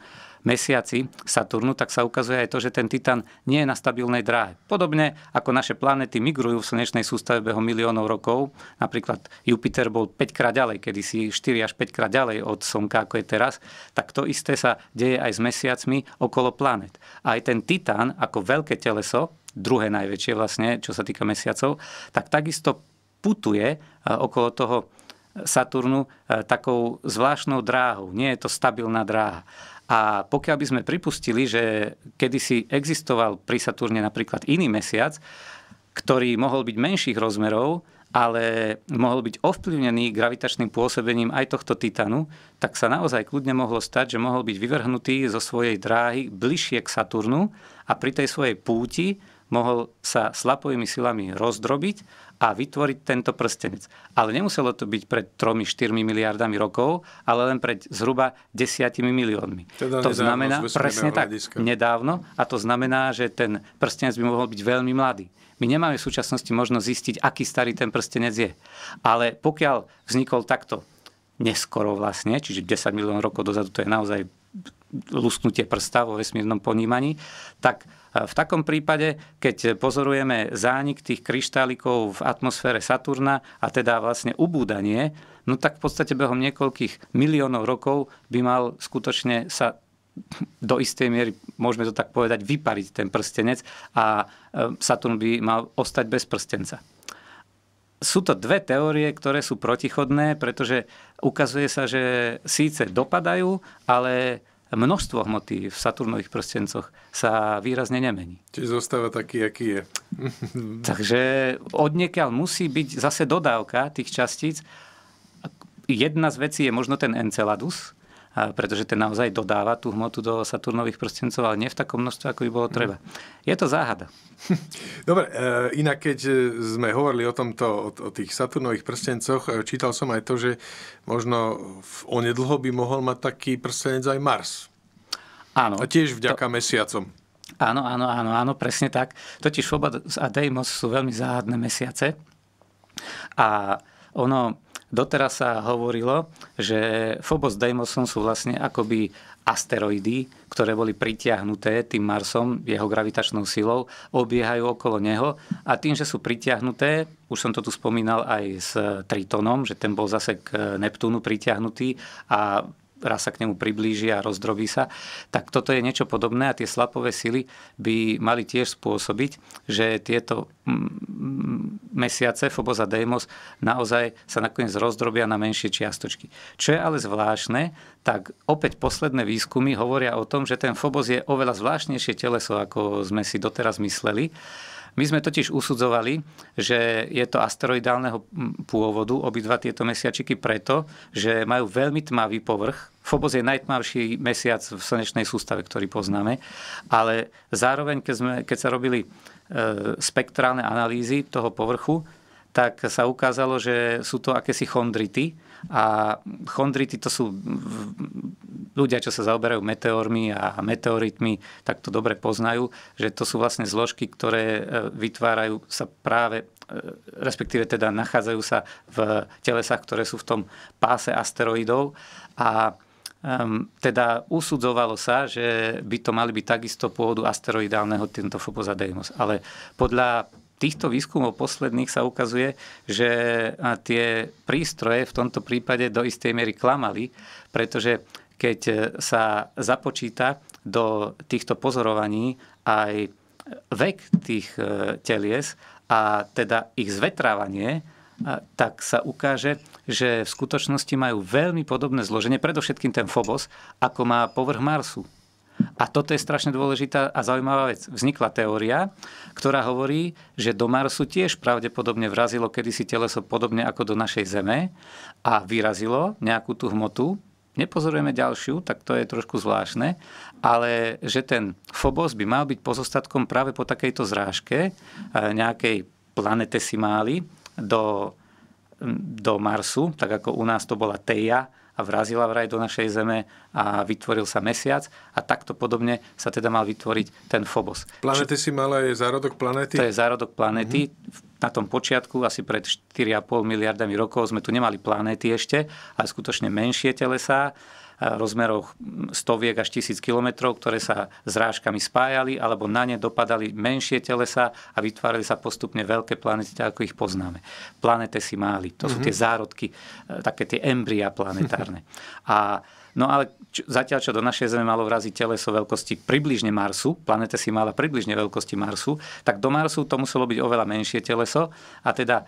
mesiaci Saturnu, tak sa ukazuje aj to, že ten Titan nie je na stabilnej dráhe. Podobne ako naše planéty migrujú v slnečnej sústave behom miliónov rokov, napríklad Jupiter bol 5 krát ďalej, kedysi 4 až 5 krát ďalej od Slnka, ako je teraz, tak to isté sa deje aj s mesiacmi okolo planet. A aj ten Titán ako veľké teleso, druhé najväčšie vlastne, čo sa týka mesiacov, tak takisto putuje e, okolo toho e, Saturnu e, takou zvláštnou dráhou. Nie je to stabilná dráha. A pokiaľ by sme pripustili, že kedysi existoval pri Saturne napríklad iný mesiac, ktorý mohol byť menších rozmerov, ale mohol byť ovplyvnený gravitačným pôsobením aj tohto Titanu, tak sa naozaj kľudne mohlo stať, že mohol byť vyvrhnutý zo svojej dráhy bližšie k Saturnu a pri tej svojej púti mohol sa slabovými silami rozdrobiť a vytvoriť tento prstenec. Ale nemuselo to byť pred 3-4 miliardami rokov, ale len pred zhruba 10 miliónmi. Teda to nedávno, znamená, presne tak, hľadiska. nedávno, a to znamená, že ten prstenec by mohol byť veľmi mladý. My nemáme v súčasnosti možnosť zistiť, aký starý ten prstenec je. Ale pokiaľ vznikol takto neskoro vlastne, čiže 10 miliónov rokov dozadu, to je naozaj lusknutie prsta vo vesmírnom ponímaní, tak e, v takom prípade, keď pozorujeme zánik tých kryštálikov v atmosfére Saturna a teda vlastne ubúdanie, no tak v podstate behom niekoľkých miliónov rokov by mal skutočne sa do istej miery, môžeme to tak povedať, vypariť ten prstenec a e, Saturn by mal ostať bez prstenca sú to dve teórie, ktoré sú protichodné, pretože ukazuje sa, že síce dopadajú, ale množstvo hmoty v Saturnových prstencoch sa výrazne nemení. Čiže zostáva taký, aký je. Takže odniekiaľ musí byť zase dodávka tých častíc. Jedna z vecí je možno ten Enceladus, pretože ten naozaj dodáva tú hmotu do Saturnových prstencov, ale nie v takom množstve, ako by bolo treba. Je to záhada. Dobre, e, inak keď e, sme hovorili o tomto, o, tých Saturnových prstencoch, e, čítal som aj to, že možno v onedlho by mohol mať taký prstenec aj Mars. Áno. A tiež vďaka to... mesiacom. Áno, áno, áno, áno, presne tak. Totiž Fobad a Deimos sú veľmi záhadné mesiace. A ono, Doteraz sa hovorilo, že Phobos Deimoson sú vlastne akoby asteroidy, ktoré boli pritiahnuté tým Marsom, jeho gravitačnou silou, obiehajú okolo neho a tým, že sú pritiahnuté, už som to tu spomínal aj s Tritonom, že ten bol zase k Neptúnu pritiahnutý a raz sa k nemu priblíži a rozdrobí sa, tak toto je niečo podobné a tie slapové sily by mali tiež spôsobiť, že tieto mm, mm, mesiace Phobos a Deimos naozaj sa nakoniec rozdrobia na menšie čiastočky. Čo je ale zvláštne, tak opäť posledné výskumy hovoria o tom, že ten Phobos je oveľa zvláštnejšie teleso, ako sme si doteraz mysleli. My sme totiž usudzovali, že je to asteroidálneho pôvodu, obidva tieto mesiačiky preto, že majú veľmi tmavý povrch. Fobos je najtmavší mesiac v slnečnej sústave, ktorý poznáme, ale zároveň, keď, sme, keď sa robili e, spektrálne analýzy toho povrchu, tak sa ukázalo, že sú to akési chondrity, a chondrity to sú ľudia, čo sa zaoberajú meteormi a meteoritmi, tak to dobre poznajú, že to sú vlastne zložky, ktoré e, vytvárajú sa práve e, respektíve teda nachádzajú sa v telesách, ktoré sú v tom páse asteroidov a Um, teda usudzovalo sa, že by to mali byť takisto pôvodu asteroidálneho tento Phobos Deimos. Ale podľa týchto výskumov posledných sa ukazuje, že tie prístroje v tomto prípade do istej miery klamali, pretože keď e, sa započíta do týchto pozorovaní aj vek tých e, telies a teda ich zvetrávanie, e, tak sa ukáže, že v skutočnosti majú veľmi podobné zloženie, predovšetkým ten Phobos, ako má povrch Marsu. A toto je strašne dôležitá a zaujímavá vec. Vznikla teória, ktorá hovorí, že do Marsu tiež pravdepodobne vrazilo kedysi teleso podobne ako do našej Zeme a vyrazilo nejakú tú hmotu, nepozorujeme ďalšiu, tak to je trošku zvláštne, ale že ten Phobos by mal byť pozostatkom práve po takejto zrážke e, nejakej planetesimály do, do Marsu, tak ako u nás to bola Teja a vrazila vraj do našej zeme a vytvoril sa mesiac a takto podobne sa teda mal vytvoriť ten Phobos. Planety Či... si mal aj zárodok planéty? To je zárodok planéty. Mm-hmm. Na tom počiatku, asi pred 4,5 miliardami rokov, sme tu nemali planéty ešte, ale skutočne menšie telesá rozmeroch stoviek až tisíc kilometrov, ktoré sa zrážkami spájali alebo na ne dopadali menšie telesa a vytvárali sa postupne veľké planety, ako ich poznáme. Planete si máli, to sú mhm. tie zárodky, e, také tie embria planetárne. A No ale čo, zatiaľ, čo do našej Zeme malo vraziť teleso veľkosti približne Marsu, Planete si mala približne veľkosti Marsu, tak do Marsu to muselo byť oveľa menšie teleso a teda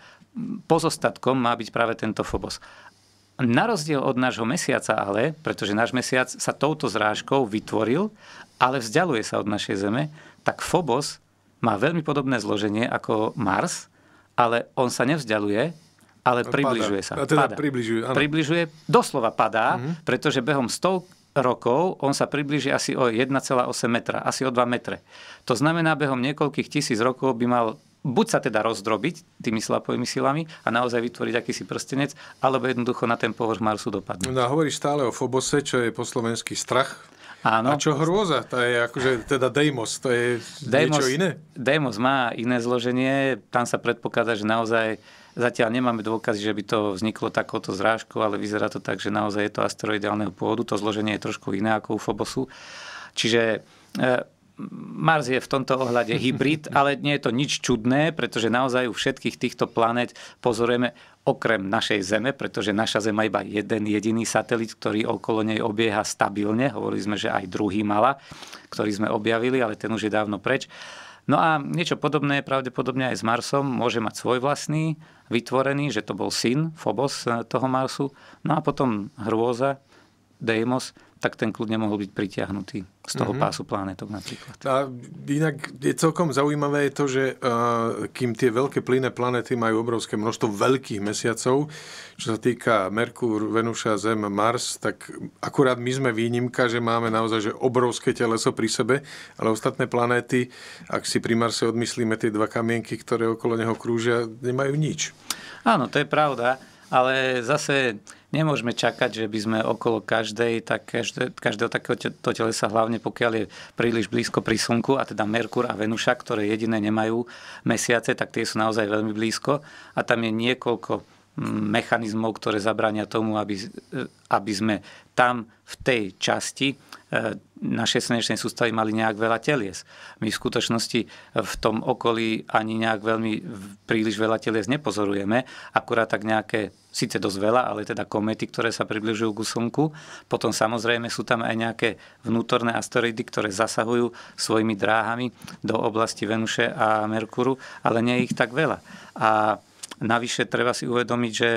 pozostatkom má byť práve tento Phobos. Na rozdiel od nášho mesiaca ale, pretože náš mesiac sa touto zrážkou vytvoril, ale vzdialuje sa od našej Zeme, tak Phobos má veľmi podobné zloženie ako Mars, ale on sa nevzdialuje, ale približuje sa. Teda padá. Približuje, áno. približuje, doslova padá, mm-hmm. pretože behom 100 rokov on sa približí asi o 1,8 metra, asi o 2 metre. To znamená, behom niekoľkých tisíc rokov by mal buď sa teda rozdrobiť tými slapovými silami a naozaj vytvoriť akýsi prstenec, alebo jednoducho na ten povrch Marsu dopadne. No a hovoríš stále o Fobose, čo je po slovensky strach. Áno. A čo hrôza? To je akože, teda Deimos, to je Deimos, niečo iné? Deimos má iné zloženie, tam sa predpokladá, že naozaj Zatiaľ nemáme dôkazy, že by to vzniklo takouto zrážkou, ale vyzerá to tak, že naozaj je to asteroidálneho pôvodu. To zloženie je trošku iné ako u Fobosu. Čiže e, Mars je v tomto ohľade hybrid, ale nie je to nič čudné, pretože naozaj u všetkých týchto planét pozorujeme okrem našej Zeme, pretože naša Zem má iba jeden jediný satelit, ktorý okolo nej obieha stabilne. Hovorili sme, že aj druhý mala, ktorý sme objavili, ale ten už je dávno preč. No a niečo podobné pravdepodobne aj s Marsom. Môže mať svoj vlastný, vytvorený, že to bol syn, Phobos eh, toho Marsu. No a potom hrôza, Deimos, tak ten kľud mohol byť pritiahnutý z toho mm-hmm. pásu planetok napríklad. A inak je celkom zaujímavé je to, že uh, kým tie veľké plynné planety majú obrovské množstvo veľkých mesiacov, čo sa týka Merkúr, Venúša, Zem, Mars, tak akurát my sme výnimka, že máme naozaj že obrovské teleso pri sebe, ale ostatné planéty, ak si pri Marse odmyslíme tie dva kamienky, ktoré okolo neho krúžia, nemajú nič. Áno, to je pravda ale zase nemôžeme čakať, že by sme okolo každej, tak, každé, každého takéhoto telesa, hlavne pokiaľ je príliš blízko pri Slnku, a teda Merkur a Venuša, ktoré jediné nemajú mesiace, tak tie sú naozaj veľmi blízko a tam je niekoľko mm, mechanizmov, ktoré zabránia tomu, aby, aby sme tam v tej časti e, naše slnečné sústavy mali nejak veľa telies. My v skutočnosti v tom okolí ani nejak veľmi príliš veľa telies nepozorujeme, akurát tak nejaké, síce dosť veľa, ale teda komety, ktoré sa približujú k Slnku. Potom samozrejme sú tam aj nejaké vnútorné asteroidy, ktoré zasahujú svojimi dráhami do oblasti Venuše a Merkuru, ale nie je ich tak veľa. A navyše treba si uvedomiť, že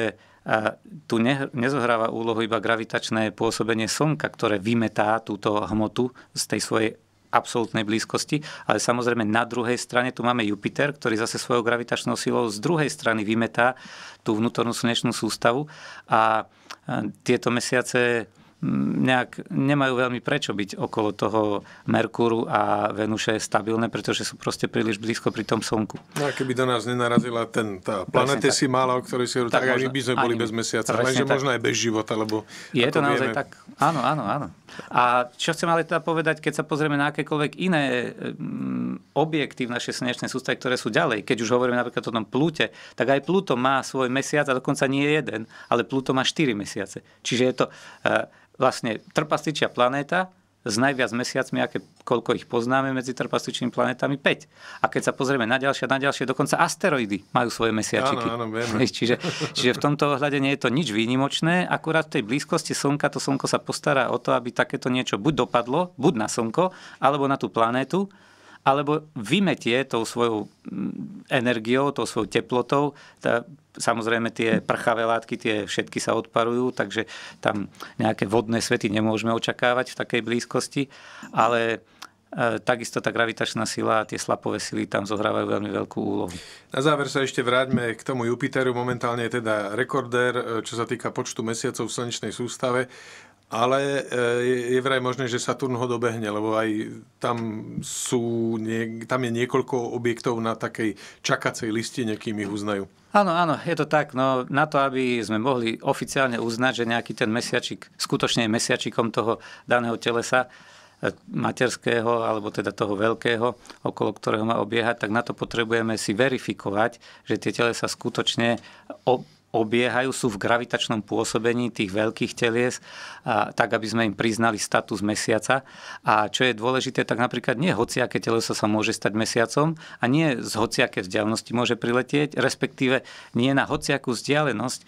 a tu ne, nezohráva úlohu iba gravitačné pôsobenie Slnka, ktoré vymetá túto hmotu z tej svojej absolútnej blízkosti, ale samozrejme na druhej strane tu máme Jupiter, ktorý zase svojou gravitačnou silou z druhej strany vymetá tú vnútornú slnečnú sústavu a tieto mesiace Mm, nejak nemajú veľmi prečo byť okolo toho Merkúru a Venuše stabilné, pretože sú proste príliš blízko pri tom Slnku. No a keby do nás nenarazila ten, tá mála, o ktorej si hovorí, tak, tak by sme boli bez mesiaca, lenže možno aj bez života, lebo... Je to naozaj vieme... tak, áno, áno, áno. A čo chcem ale teda povedať, keď sa pozrieme na akékoľvek iné mm, objekty v našej slnečnej sústave, ktoré sú ďalej, keď už hovoríme napríklad o tom Plúte, tak aj Pluto má svoj mesiac a dokonca nie jeden, ale Pluto má 4 mesiace. Čiže je to eh, vlastne trpastičia planéta s najviac mesiacmi, aké, koľko ich poznáme medzi trpastičnými planetami, 5. A keď sa pozrieme na ďalšie, na ďalšie, dokonca asteroidy majú svoje mesiačiky. Áno, áno, vieme. čiže, čiže v tomto ohľade nie je to nič výnimočné, akurát v tej blízkosti Slnka to Slnko sa postará o to, aby takéto niečo buď dopadlo, buď na Slnko, alebo na tú planétu, alebo vymetie tou svojou mm, energiou, tou svojou teplotou. Tá, samozrejme tie prchavé látky, tie všetky sa odparujú, takže tam nejaké vodné svety nemôžeme očakávať v takej blízkosti, ale e, takisto tá gravitačná sila a tie slapové sily tam zohrávajú veľmi veľkú úlohu. Na záver sa ešte vráťme k tomu Jupiteru. Momentálne je teda rekordér, e, čo sa týka počtu mesiacov v slnečnej sústave ale e, je vraj možné, že Saturn ho dobehne, lebo aj tam, sú, tam je niekoľko objektov na takej čakacej listine, kým ich uznajú. Áno, áno, je to tak. No, na to, aby sme mohli oficiálne uznať, že nejaký ten mesiačik skutočne je mesiačikom toho daného telesa, e, materského, alebo teda toho veľkého, okolo ktorého má obiehať, tak na to potrebujeme si verifikovať, že tie telesa skutočne obiehajú, sú v gravitačnom pôsobení tých veľkých telies, a, tak aby sme im priznali status mesiaca. A čo je dôležité, tak napríklad nie hociaké teleso sa môže stať mesiacom a nie z hociaké vzdialenosti môže priletieť, respektíve nie na hociakú vzdialenosť e,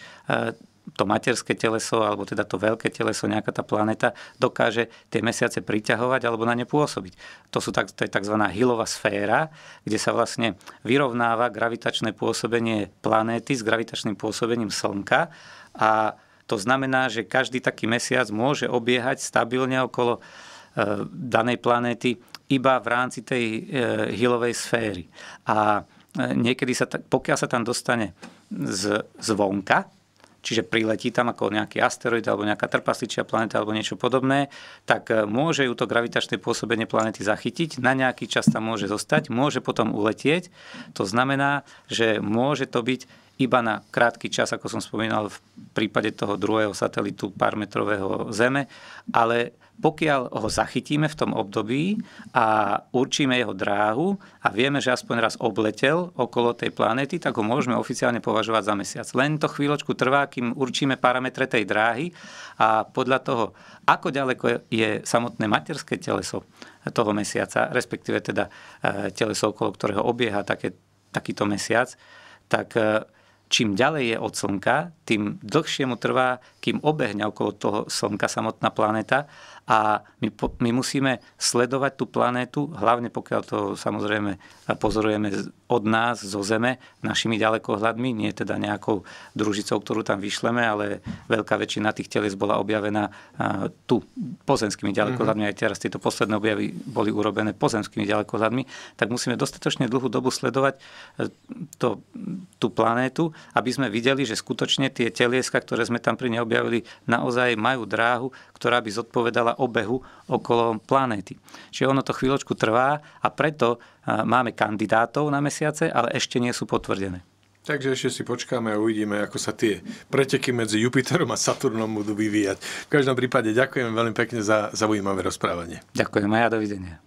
to materské teleso, alebo teda to veľké teleso, nejaká tá planéta, dokáže tie mesiace priťahovať alebo na ne pôsobiť. To, sú tak, to je tzv. hilová sféra, kde sa vlastne vyrovnáva gravitačné pôsobenie planéty s gravitačným pôsobením Slnka a to znamená, že každý taký mesiac môže obiehať stabilne okolo e, danej planéty iba v rámci tej e, hilovej sféry. A e, niekedy sa, pokiaľ sa tam dostane z, zvonka, čiže priletí tam ako nejaký asteroid alebo nejaká trpasličia planeta alebo niečo podobné, tak e, môže ju to gravitačné pôsobenie planety zachytiť, na nejaký čas tam môže zostať, môže potom uletieť. To znamená, že môže to byť iba na krátky čas, ako som spomínal v prípade toho druhého satelitu pár metrového Zeme, ale pokiaľ ho zachytíme v tom období a určíme jeho dráhu a vieme, že aspoň raz obletel okolo tej planéty, tak ho môžeme oficiálne považovať za mesiac. Len to chvíľočku trvá, kým určíme parametre tej dráhy a podľa toho, ako ďaleko je samotné materské teleso toho mesiaca, respektíve teda eh, teleso, okolo ktorého obieha také, takýto mesiac, tak eh, čím ďalej je od Slnka, tým dlhšie mu trvá, kým obehne okolo toho Slnka samotná planéta a my, po, my musíme sledovať tú planétu, hlavne pokiaľ to samozrejme pozorujeme od nás zo zeme našimi ďalekohľadmi, nie teda nejakou družicou, ktorú tam vyšleme, ale veľká väčšina tých teles bola objavená tu pozemskými ďalekohľadmi, mhm. aj teraz tieto posledné objavy boli urobené pozemskými ďalekohľadmi, tak musíme dostatočne dlhú dobu sledovať e, to, tú planétu, aby sme videli, že skutočne tie telieska, ktoré sme tam pri neobjavili, naozaj majú dráhu, ktorá by zodpovedala obehu okolo planéty. Čiže ono to chvíľočku trvá a preto máme kandidátov na mesiace, ale ešte nie sú potvrdené. Takže ešte si počkáme a uvidíme, ako sa tie preteky medzi Jupiterom a Saturnom budú vyvíjať. V každom prípade ďakujem veľmi pekne za zaujímavé rozprávanie. Ďakujem a ja dovidenia.